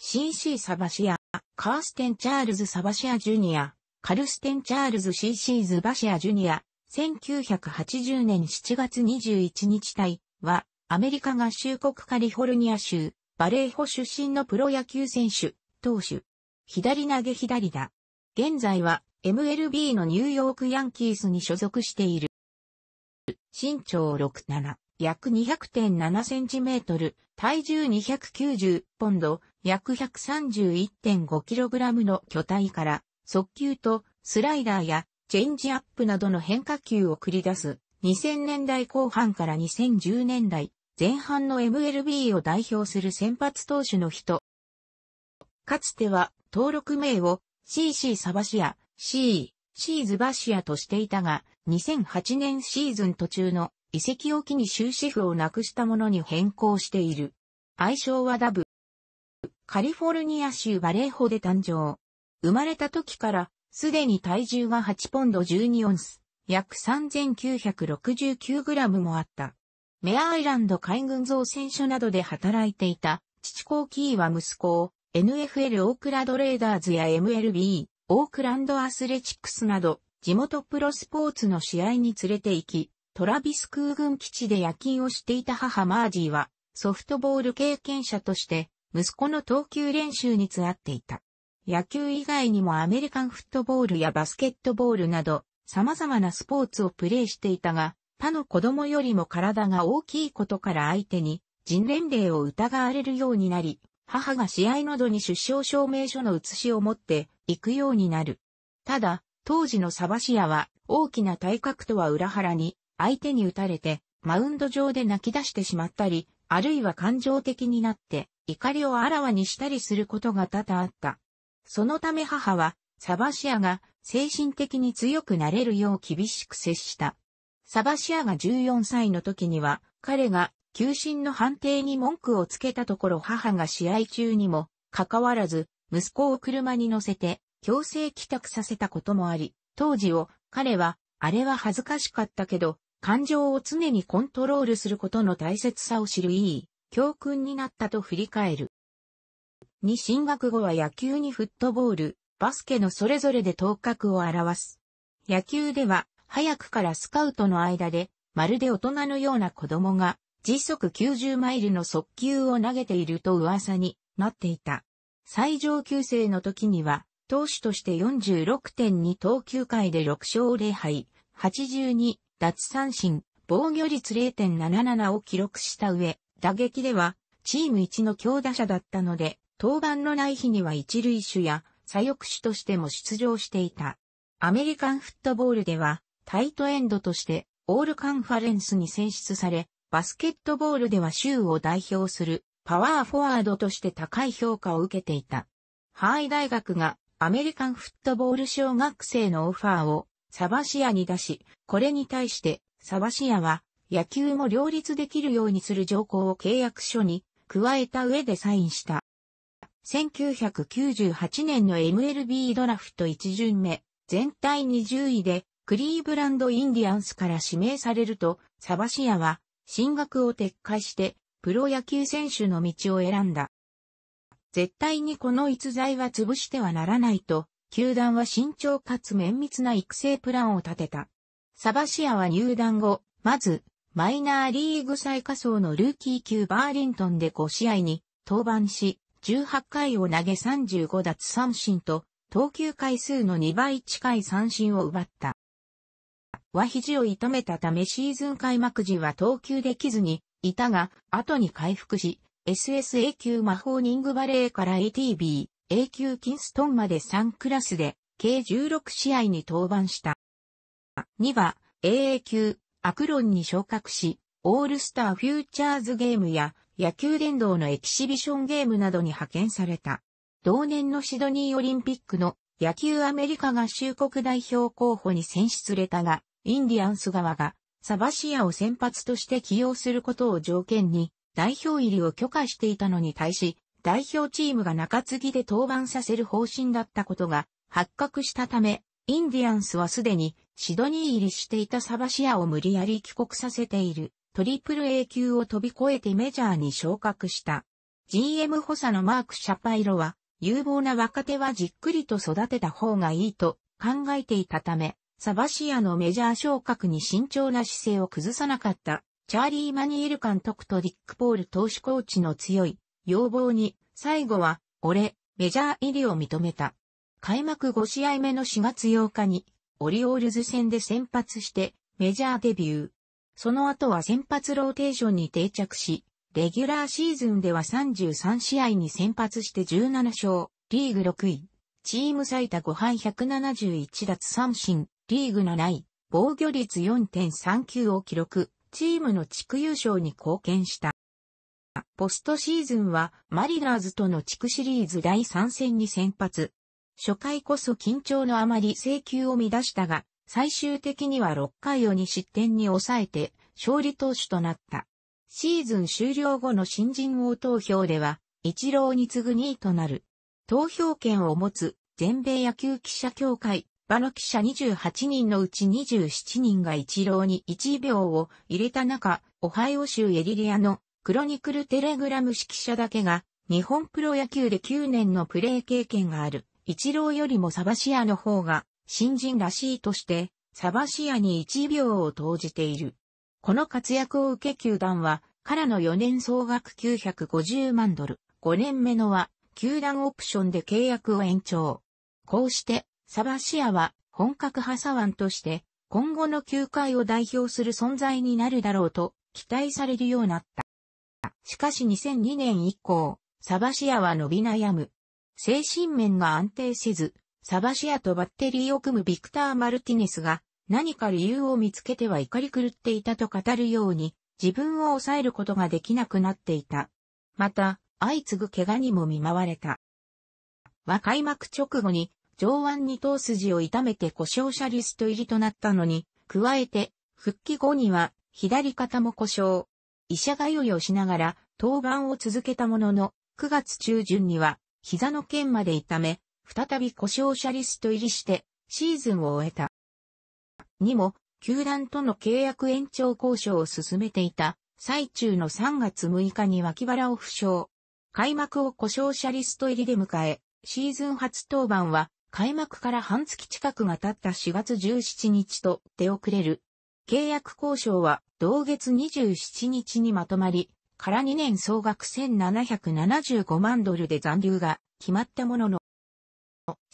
CC サバシア、カーステン・チャールズ・サバシア・ジュニア、カルステン・チャールズ・シーシー・ズバシア・ジュニア、1980年7月21日隊は、アメリカ合衆国カリフォルニア州、バレーホ出身のプロ野球選手、投手、左投げ左だ。現在は、MLB のニューヨークヤンキースに所属している。身長67。約 200.7cm、体重290ポンド、約 131.5kg の巨体から、速球とスライダーやチェンジアップなどの変化球を繰り出す、2000年代後半から2010年代前半の MLB を代表する先発投手の人。かつては登録名を CC サバシア、C、C ズバシアとしていたが、2008年シーズン途中の遺跡を機に終止符をなくしたものに変更している。愛称はダブ。カリフォルニア州バレーホで誕生。生まれた時から、すでに体重が8ポンド12オンス、約3 9 6 9ムもあった。メアアイランド海軍造船所などで働いていた、父コーキーは息子を、NFL オークラドレーダーズや MLB、オークランドアスレチックスなど、地元プロスポーツの試合に連れて行き、トラビス空軍基地で夜勤をしていた母マージーは、ソフトボール経験者として、息子の投球練習に使っていた。野球以外にもアメリカンフットボールやバスケットボールなど、様々なスポーツをプレーしていたが、他の子供よりも体が大きいことから相手に、人年齢を疑われるようになり、母が試合などに出生証明書の写しを持って行くようになる。ただ、当時のサバシアは大きな体格とは裏腹に相手に打たれて、マウンド上で泣き出してしまったり、あるいは感情的になって、怒りをあらわにしたりすることが多々あった。そのため母は、サバシアが精神的に強くなれるよう厳しく接した。サバシアが14歳の時には、彼が休診の判定に文句をつけたところ母が試合中にも、かかわらず、息子を車に乗せて、強制帰宅させたこともあり、当時を、彼は、あれは恥ずかしかったけど、感情を常にコントロールすることの大切さを知るいい教訓になったと振り返る。に進学後は野球にフットボール、バスケのそれぞれで頭角を表す。野球では早くからスカウトの間でまるで大人のような子供が時速90マイルの速球を投げていると噂になっていた。最上級生の時には投手として46.2投球回で6勝0敗、82奪三振、防御率0.77を記録した上、打撃では、チーム一の強打者だったので、登板のない日には一塁手や左翼手としても出場していた。アメリカンフットボールでは、タイトエンドとして、オールカンファレンスに選出され、バスケットボールでは州を代表する、パワーフォワードとして高い評価を受けていた。ハワイ大学がアメリカンフットボール小学生のオファーをサバシアに出し、これに対してサバシアは野球も両立できるようにする条項を契約書に加えた上でサインした。1998年の MLB ドラフト1巡目、全体20位でクリーブランドインディアンスから指名されると、サバシアは進学を撤回してプロ野球選手の道を選んだ。絶対にこの逸材は潰してはならないと球団は慎重かつ綿密な育成プランを立てた。サバシアは入団後、まず、マイナーリーグ最下層のルーキー級バーリントンで5試合に登板し、18回を投げ35奪三振と、投球回数の2倍近い三振を奪った。は肘を痛めたためシーズン開幕時は投球できずに、いたが、後に回復し、SSA 級魔法ニングバレーから ATB、A 級キンストンまで3クラスで、計16試合に登板した。2は AA 級アクロンに昇格し、オールスターフューチャーズゲームや野球殿堂のエキシビションゲームなどに派遣された。同年のシドニーオリンピックの野球アメリカ合衆国代表候補に選出されたが、インディアンス側がサバシアを先発として起用することを条件に代表入りを許可していたのに対し、代表チームが中継ぎで登板させる方針だったことが発覚したため、インディアンスはすでにシドニー入りしていたサバシアを無理やり帰国させているトリプル A 級を飛び越えてメジャーに昇格した。GM 補佐のマーク・シャパイロは有望な若手はじっくりと育てた方がいいと考えていたため、サバシアのメジャー昇格に慎重な姿勢を崩さなかったチャーリー・マニエル監督とディック・ポール投手コーチの強い要望に、最後は、俺、メジャー入りを認めた。開幕5試合目の4月8日に、オリオールズ戦で先発して、メジャーデビュー。その後は先発ローテーションに定着し、レギュラーシーズンでは33試合に先発して17勝、リーグ6位。チーム最多5敗171奪三振、リーグ7位、防御率4.39を記録、チームの地区優勝に貢献した。ポストシーズンはマリナーズとの地区シリーズ第3戦に先発。初回こそ緊張のあまり制球を乱したが、最終的には6回を2失点に抑えて勝利投手となった。シーズン終了後の新人王投票では、一郎に次ぐ2位となる。投票権を持つ全米野球記者協会、場の記者28人のうち27人が一郎に1秒を入れた中、オハイオ州エリリアのクロニクルテレグラム指揮者だけが、日本プロ野球で9年のプレー経験がある、一郎よりもサバシアの方が、新人らしいとして、サバシアに1秒を投じている。この活躍を受け球団は、からの4年総額950万ドル、5年目のは、球団オプションで契約を延長。こうして、サバシアは、本格派左腕として、今後の球界を代表する存在になるだろうと、期待されるようになった。しかし2002年以降、サバシアは伸び悩む。精神面が安定せず、サバシアとバッテリーを組むビクター・マルティネスが何か理由を見つけては怒り狂っていたと語るように自分を抑えることができなくなっていた。また、相次ぐ怪我にも見舞われた。は開幕直後に上腕二頭筋を痛めて故障者リスト入りとなったのに、加えて復帰後には左肩も故障、医者が意をしながら、当眼を続けたものの、9月中旬には、膝の腱まで痛め、再び故障者リスト入りして、シーズンを終えた。にも、球団との契約延長交渉を進めていた、最中の3月6日に脇腹を負傷。開幕を故障者リスト入りで迎え、シーズン初登板は、開幕から半月近くが経った4月17日と出遅れる。契約交渉は同月27日にまとまり、から2年総額1775万ドルで残留が決まったものの、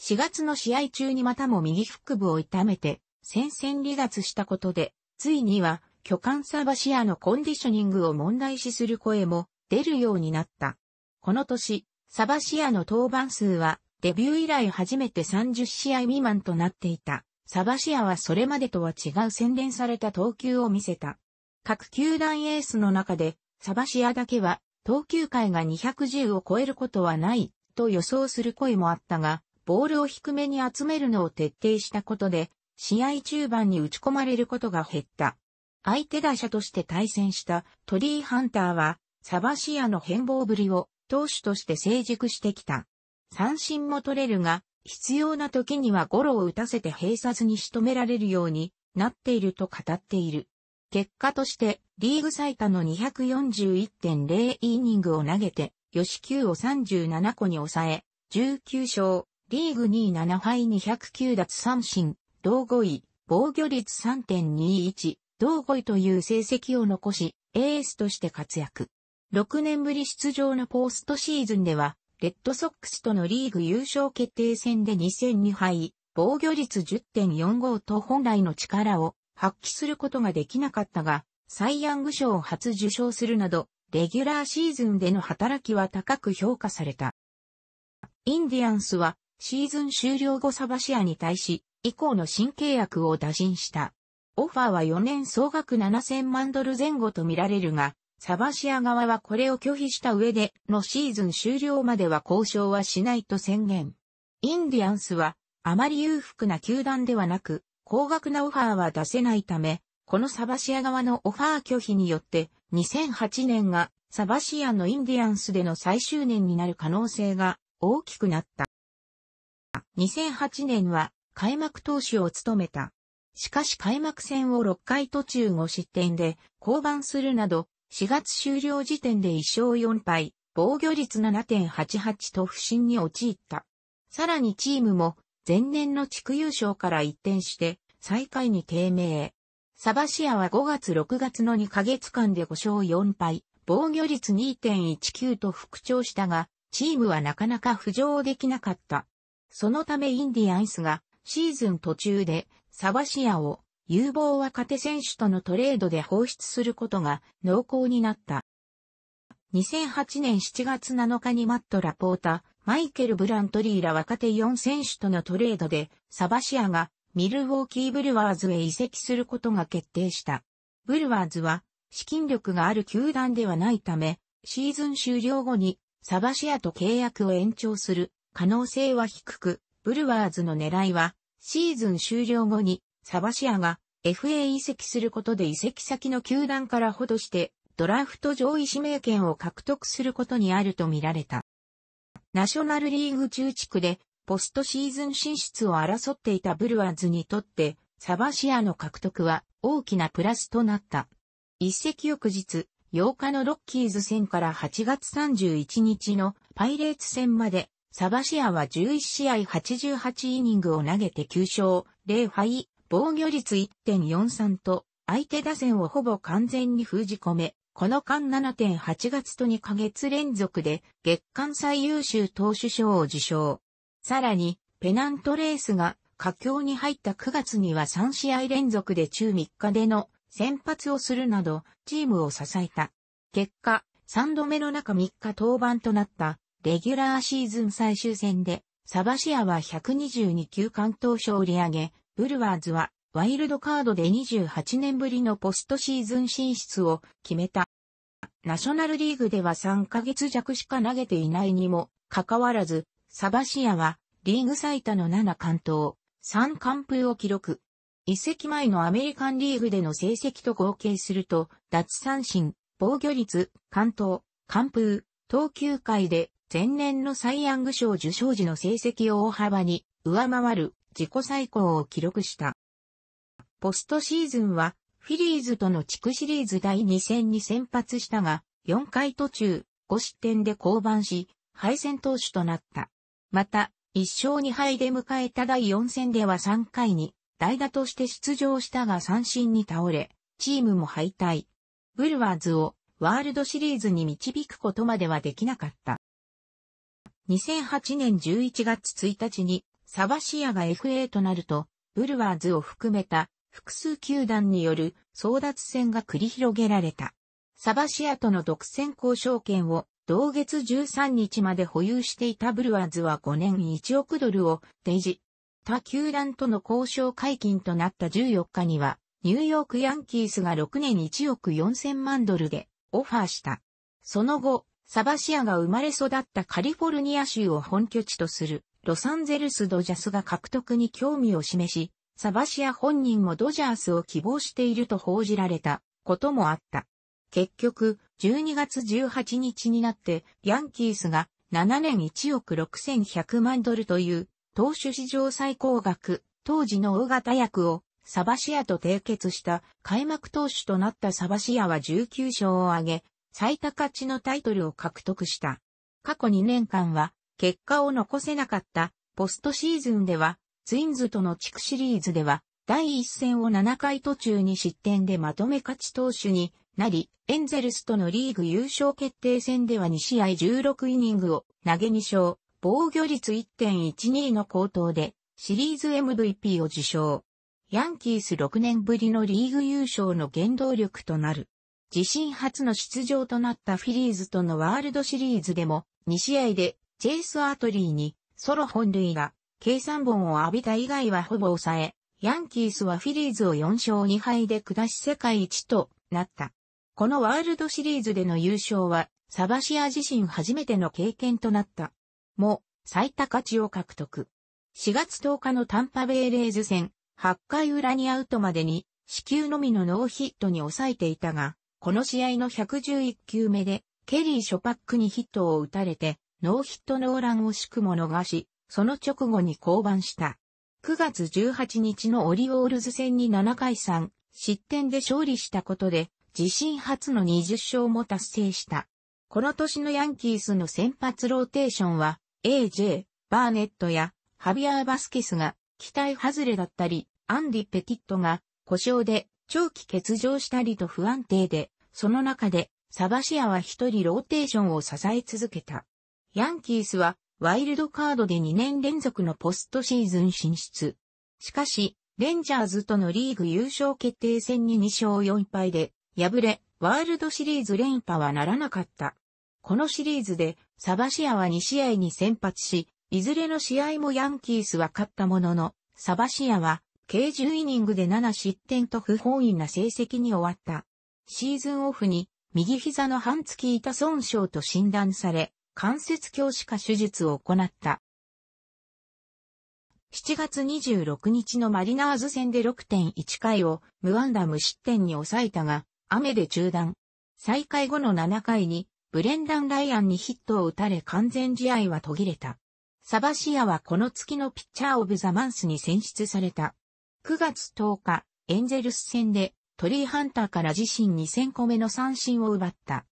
4月の試合中にまたも右腹部を痛めて、戦線離脱したことで、ついには、巨漢サバシアのコンディショニングを問題視する声も出るようになった。この年、サバシアの登板数は、デビュー以来初めて30試合未満となっていた。サバシアはそれまでとは違う洗練された投球を見せた。各球団エースの中で、サバシアだけは、投球回が210を超えることはない、と予想する声もあったが、ボールを低めに集めるのを徹底したことで、試合中盤に打ち込まれることが減った。相手打者として対戦したトリー・ハンターは、サバシアの変貌ぶりを投手として成熟してきた。三振も取れるが、必要な時にはゴロを打たせて閉鎖ずに仕留められるようになっていると語っている。結果として、リーグ最多の241.0イニングを投げて、吉球を37個に抑え、19勝、リーグ2位7敗209奪三振、同5位、防御率3.21、同5位という成績を残し、エースとして活躍。6年ぶり出場のポーストシーズンでは、レッドソックスとのリーグ優勝決定戦で2戦2敗、防御率10.45と本来の力を発揮することができなかったが、サイ・ヤング賞を初受賞するなど、レギュラーシーズンでの働きは高く評価された。インディアンスはシーズン終了後サバシアに対し、以降の新契約を打診した。オファーは4年総額7000万ドル前後と見られるが、サバシア側はこれを拒否した上でのシーズン終了までは交渉はしないと宣言。インディアンスはあまり裕福な球団ではなく、高額なオファーは出せないため、このサバシア側のオファー拒否によって、2008年がサバシアのインディアンスでの最終年になる可能性が大きくなった。2008年は開幕投手を務めた。しかし開幕戦を6回途中5失点で降板するなど、4月終了時点で1勝4敗、防御率7.88と不振に陥った。さらにチームも前年の地区優勝から一転して、最下位に低迷。サバシアは5月6月の2ヶ月間で5勝4敗、防御率2.19と復調したが、チームはなかなか浮上できなかった。そのためインディアンスがシーズン途中でサバシアを有望若手選手とのトレードで放出することが濃厚になった。2008年7月7日にマット・ラポータ、マイケル・ブラントリーら若手4選手とのトレードで、サバシアがミルウォーキー・ブルワーズへ移籍することが決定した。ブルワーズは、資金力がある球団ではないため、シーズン終了後にサバシアと契約を延長する可能性は低く、ブルワーズの狙いは、シーズン終了後にサバシアが FA 移籍することで移籍先の球団からほどして、ドラフト上位指名権を獲得することにあるとみられた。ナショナルリーグ中地区でポストシーズン進出を争っていたブルワーズにとってサバシアの獲得は大きなプラスとなった。一席翌日、8日のロッキーズ戦から8月31日のパイレーツ戦まで、サバシアは11試合88イニングを投げて9勝、0敗、防御率1.43と、相手打線をほぼ完全に封じ込め、この間7.8月と2ヶ月連続で月間最優秀投手賞を受賞。さらに、ペナントレースが佳境に入った9月には3試合連続で中3日での先発をするなど、チームを支えた。結果、3度目の中3日登板となった、レギュラーシーズン最終戦で、サバシアは122球関東賞売上、げ、ブルワーズはワイルドカードで28年ぶりのポストシーズン進出を決めた。ナショナルリーグでは3ヶ月弱しか投げていないにもかかわらず、サバシアはリーグ最多の7完投、3完封を記録。一席前のアメリカンリーグでの成績と合計すると、脱三振、防御率、完投、完封、投球回で前年のサイ・ヤング賞受賞時の成績を大幅に上回る自己最高を記録した。ポストシーズンは、フィリーズとの地区シリーズ第2戦に先発したが、4回途中、5失点で降板し、敗戦投手となった。また、1勝2敗で迎えた第4戦では3回に、代打として出場したが三振に倒れ、チームも敗退。ブルワーズをワールドシリーズに導くことまではできなかった。2008年11月1日にサバシアが FA となると、ブルワーズを含めた複数球団による争奪戦が繰り広げられた。サバシアとの独占交渉権を同月13日まで保有していたブルワーズは5年1億ドルを提示。他球団との交渉解禁となった14日には、ニューヨークヤンキースが6年1億4000万ドルでオファーした。その後、サバシアが生まれ育ったカリフォルニア州を本拠地とするロサンゼルスドジャスが獲得に興味を示し、サバシア本人もドジャースを希望していると報じられたこともあった。結局、12月18日になって、ヤンキースが7年1億6100万ドルという投手史上最高額、当時の大型役をサバシアと締結した開幕投手となったサバシアは19勝を挙げ、最多勝ちのタイトルを獲得した。過去2年間は結果を残せなかったポストシーズンではツインズとの地区シリーズでは、第一戦を7回途中に失点でまとめ勝ち投手になり、エンゼルスとのリーグ優勝決定戦では2試合16イニングを投げ2勝、防御率1.12の高騰で、シリーズ MVP を受賞。ヤンキース6年ぶりのリーグ優勝の原動力となる。自身初の出場となったフィリーズとのワールドシリーズでも、2試合で、チェイス・アートリーに、ソロ本塁打、計算本を浴びた以外はほぼ抑え、ヤンキースはフィリーズを4勝2敗で下し世界一となった。このワールドシリーズでの優勝は、サバシア自身初めての経験となった。も、最多価値を獲得。4月10日のタンパベイレーズ戦、8回裏にアウトまでに、死球のみのノーヒットに抑えていたが、この試合の111球目で、ケリー・ショパックにヒットを打たれて、ノーヒットノーランをしくも逃し、その直後に降板した。9月18日のオリオールズ戦に7回3失点で勝利したことで、自身初の20勝も達成した。この年のヤンキースの先発ローテーションは、AJ、バーネットや、ハビアー・バスケスが、期待外れだったり、アンディ・ペティットが、故障で、長期欠場したりと不安定で、その中で、サバシアは一人ローテーションを支え続けた。ヤンキースは、ワイルドカードで2年連続のポストシーズン進出。しかし、レンジャーズとのリーグ優勝決定戦に2勝4敗で、敗れ、ワールドシリーズ連覇はならなかった。このシリーズで、サバシアは2試合に先発し、いずれの試合もヤンキースは勝ったものの、サバシアは、計10イニングで7失点と不本意な成績に終わった。シーズンオフに、右膝の半月板損傷と診断され、関節鏡視下手術を行った。7月26日のマリナーズ戦で6.1回を無安打無失点に抑えたが、雨で中断。再開後の7回にブレンダン・ライアンにヒットを打たれ完全試合は途切れた。サバシアはこの月のピッチャーオブザマンスに選出された。9月10日、エンゼルス戦でトリーハンターから自身2000個目の三振を奪った。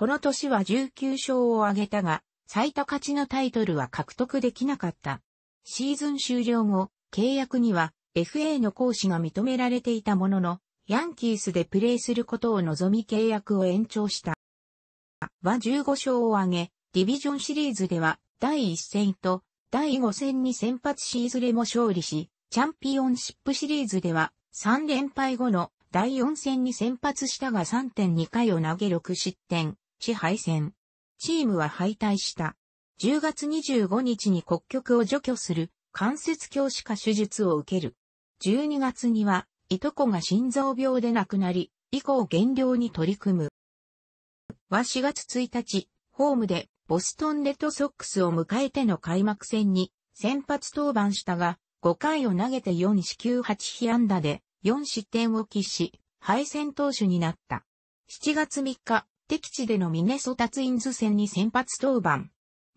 この年は19勝を挙げたが、最多勝ちのタイトルは獲得できなかった。シーズン終了後、契約には FA の行使が認められていたものの、ヤンキースでプレーすることを望み契約を延長した。は15勝を挙げ、ディビジョンシリーズでは第1戦と第5戦に先発しいずれも勝利し、チャンピオンシップシリーズでは3連敗後の第4戦に先発したが3.2回を投げ6失点、地敗戦。チームは敗退した。10月25日に国局を除去する関節鏡歯科手術を受ける。12月には、いとこが心臓病で亡くなり、以降減量に取り組む。は4月1日、ホームでボストンレッドソックスを迎えての開幕戦に先発登板したが、5回を投げて4四球8被安打で4失点を喫し、敗戦投手になった。7月3日、敵地でのミネソタツインズ戦に先発登板。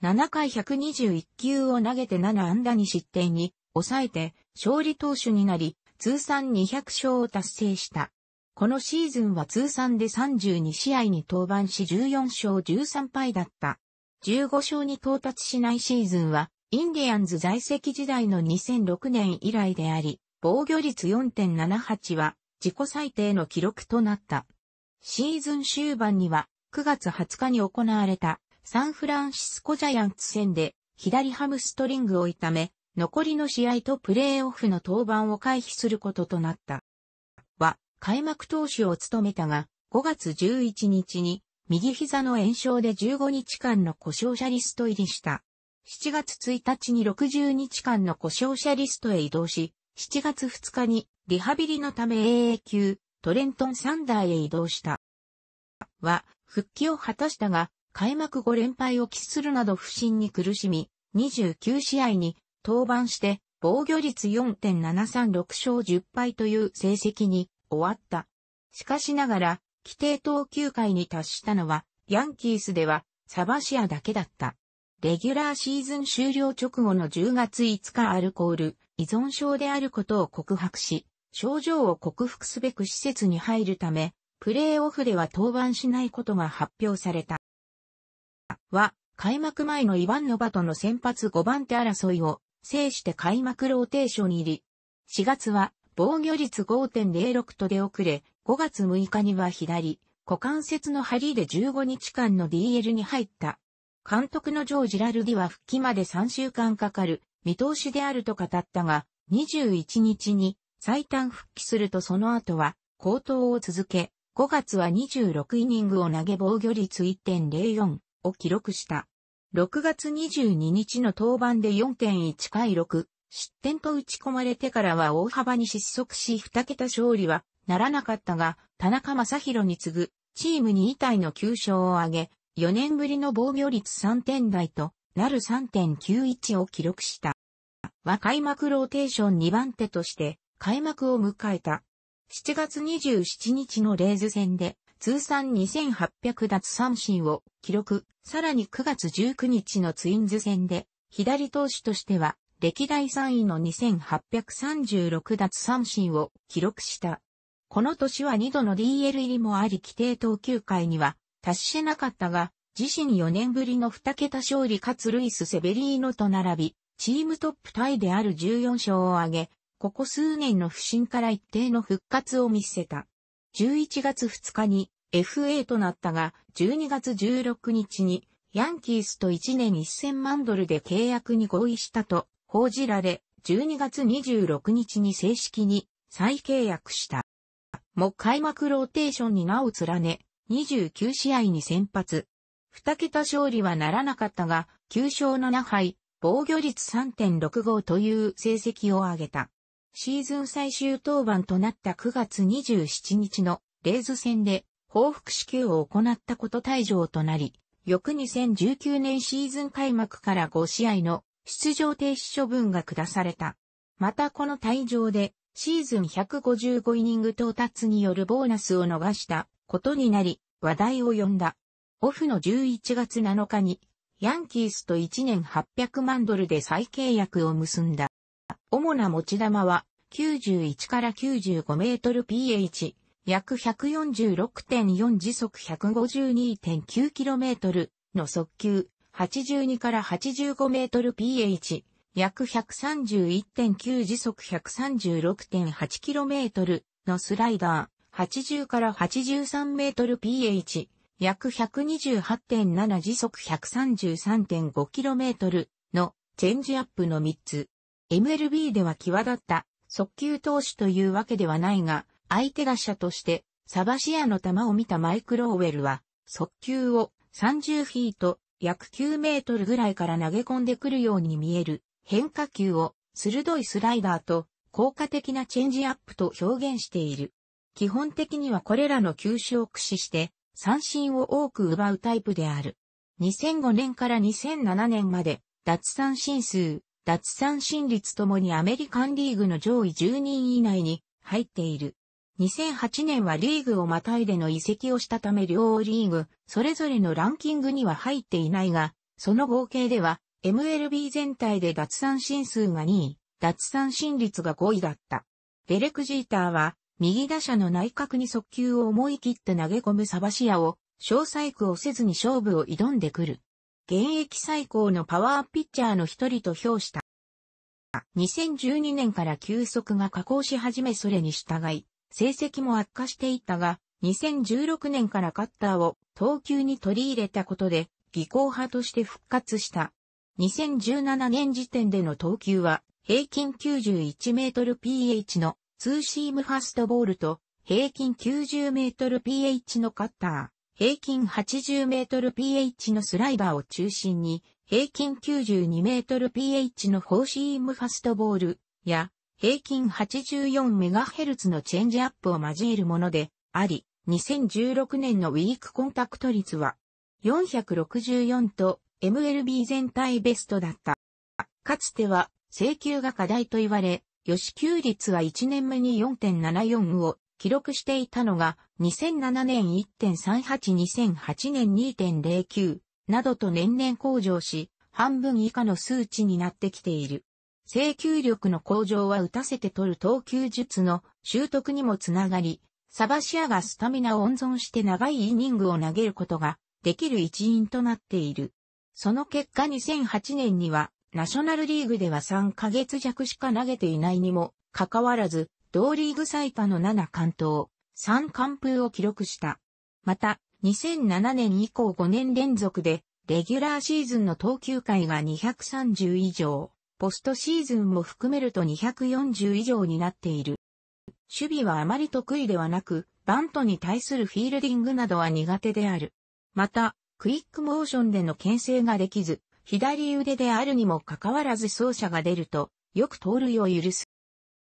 7回121球を投げて7安打に失点に抑えて勝利投手になり、通算200勝を達成した。このシーズンは通算で32試合に登板し14勝13敗だった。15勝に到達しないシーズンは、インディアンズ在籍時代の2006年以来であり、防御率4.78は自己最低の記録となった。シーズン終盤には9月20日に行われたサンフランシスコジャイアンツ戦で左ハムストリングを痛め、残りの試合とプレーオフの登板を回避することとなった。は、開幕投手を務めたが、5月11日に右膝の炎症で15日間の故障者リスト入りした。7月1日に60日間の故障者リストへ移動し、7月2日にリハビリのため AA 級トレントン・サンダーへ移動した。は、復帰を果たしたが、開幕5連敗を喫するなど不振に苦しみ、29試合に登板して、防御率4.736勝10敗という成績に終わった。しかしながら、規定投球回に達したのは、ヤンキースでは、サバシアだけだった。レギュラーシーズン終了直後の10月5日アルコール、依存症であることを告白し、症状を克服すべく施設に入るため、プレーオフでは登板しないことが発表された。は、開幕前のイワンノバとの先発5番手争いを制して開幕ローテーション入り。4月は防御率5.06と出遅れ、5月6日には左、股関節の張りで15日間の DL に入った。監督のジョージ・ラルディは復帰まで3週間かかる見通しであると語ったが、21日に最短復帰するとその後は、高騰を続け、5月は26イニングを投げ防御率1.04を記録した。6月22日の登板で4.1回6、失点と打ち込まれてからは大幅に失速し2桁勝利はならなかったが、田中正宏に次ぐ、チーム2位体の9勝を挙げ、4年ぶりの防御率3点台となる3.91を記録した。は開幕ローテーション2番手として、開幕を迎えた。7月27日のレーズ戦で通算2800奪三振を記録、さらに9月19日のツインズ戦で左投手としては歴代3位の2836奪三振を記録した。この年は2度の DL 入りもあり規定投球回には達してなかったが、自身4年ぶりの2桁勝利かつルイス・セベリーノと並び、チームトップタイである14勝を挙げ、ここ数年の不振から一定の復活を見せた。11月2日に FA となったが、12月16日にヤンキースと1年1000万ドルで契約に合意したと報じられ、12月26日に正式に再契約した。も開幕ローテーションに名を連ね、29試合に先発。二桁勝利はならなかったが、9勝7敗、防御率3.65という成績を上げた。シーズン最終登板となった9月27日のレーズ戦で報復支給を行ったこと退場となり、翌2019年シーズン開幕から5試合の出場停止処分が下された。またこの退場でシーズン155イニング到達によるボーナスを逃したことになり話題を呼んだ。オフの11月7日にヤンキースと1年800万ドルで再契約を結んだ。主な持ち玉は91から95メートル ph、約146.4時速 152.9km の速球、82から85メートル ph、約131.9時速 136.8km のスライダー、80から83メートル ph、約128.7時速 133.5km のチェンジアップの3つ。MLB では際立った速球投手というわけではないが、相手打者としてサバシアの球を見たマイク・ローウェルは、速球を30フィート約9メートルぐらいから投げ込んでくるように見える変化球を鋭いスライダーと効果的なチェンジアップと表現している。基本的にはこれらの球種を駆使して三振を多く奪うタイプである。2005年から2007年まで奪三振数奪三振率ともにアメリカンリーグの上位10人以内に入っている。2008年はリーグをまたいでの移籍をしたため両リーグ、それぞれのランキングには入っていないが、その合計では、MLB 全体で脱三振数が2位、脱三振率が5位だった。デレク・ジーターは、右打者の内角に速球を思い切って投げ込むサバシアを、小細工をせずに勝負を挑んでくる。現役最高のパワーピッチャーの一人と評した。2012年から球速が加工し始めそれに従い、成績も悪化していったが、2016年からカッターを投球に取り入れたことで、技巧派として復活した。2017年時点での投球は、平均91メートル PH のツーシームファストボールと、平均90メートル PH のカッター。平均80メートル pH のスライバーを中心に、平均92メートル pH のフォーシームファストボールや、平均84メガヘルツのチェンジアップを交えるものであり、2016年のウィークコンタクト率は464と MLB 全体ベストだった。かつては、請求が課題と言われ、予支給率は1年目に4.74を記録していたのが、2007年1.38、2008年2.09などと年々向上し、半分以下の数値になってきている。制球力の向上は打たせて取る投球術の習得にもつながり、サバシアがスタミナを温存して長いイニングを投げることができる一因となっている。その結果2008年にはナショナルリーグでは3ヶ月弱しか投げていないにもかかわらず同リーグ最多の7関東、3完封を記録した。また、2007年以降5年連続で、レギュラーシーズンの投球回が230以上、ポストシーズンも含めると240以上になっている。守備はあまり得意ではなく、バントに対するフィールディングなどは苦手である。また、クイックモーションでの牽制ができず、左腕であるにもかかわらず走者が出ると、よく盗塁を許す。